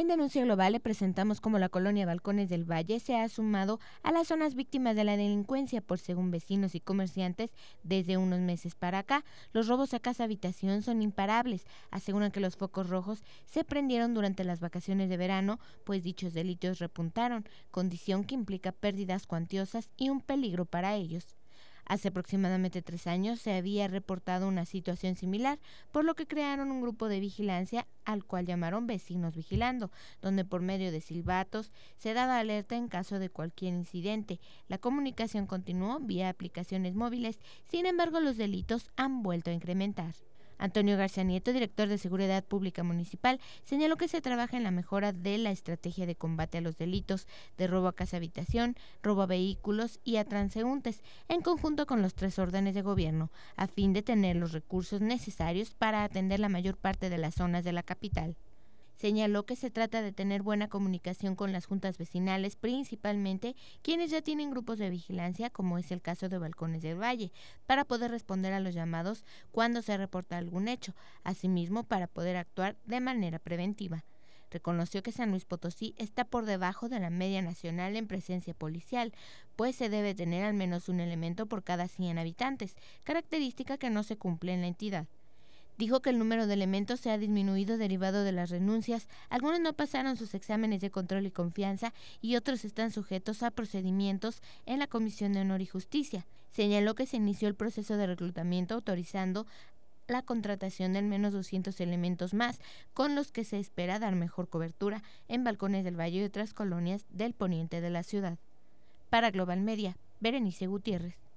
En Denuncia Global le presentamos cómo la colonia Balcones del Valle se ha sumado a las zonas víctimas de la delincuencia por según vecinos y comerciantes desde unos meses para acá. Los robos a casa habitación son imparables. Aseguran que los focos rojos se prendieron durante las vacaciones de verano, pues dichos delitos repuntaron, condición que implica pérdidas cuantiosas y un peligro para ellos. Hace aproximadamente tres años se había reportado una situación similar, por lo que crearon un grupo de vigilancia al cual llamaron vecinos vigilando, donde por medio de silbatos se daba alerta en caso de cualquier incidente. La comunicación continuó vía aplicaciones móviles, sin embargo los delitos han vuelto a incrementar. Antonio García Nieto, director de Seguridad Pública Municipal, señaló que se trabaja en la mejora de la estrategia de combate a los delitos de robo a casa habitación, robo a vehículos y a transeúntes, en conjunto con los tres órdenes de gobierno, a fin de tener los recursos necesarios para atender la mayor parte de las zonas de la capital. Señaló que se trata de tener buena comunicación con las juntas vecinales, principalmente quienes ya tienen grupos de vigilancia, como es el caso de Balcones del Valle, para poder responder a los llamados cuando se reporta algún hecho, asimismo para poder actuar de manera preventiva. Reconoció que San Luis Potosí está por debajo de la media nacional en presencia policial, pues se debe tener al menos un elemento por cada 100 habitantes, característica que no se cumple en la entidad. Dijo que el número de elementos se ha disminuido derivado de las renuncias, algunos no pasaron sus exámenes de control y confianza y otros están sujetos a procedimientos en la Comisión de Honor y Justicia. Señaló que se inició el proceso de reclutamiento autorizando la contratación de al menos 200 elementos más, con los que se espera dar mejor cobertura en balcones del Valle y otras colonias del poniente de la ciudad. Para Global Media, Berenice Gutiérrez.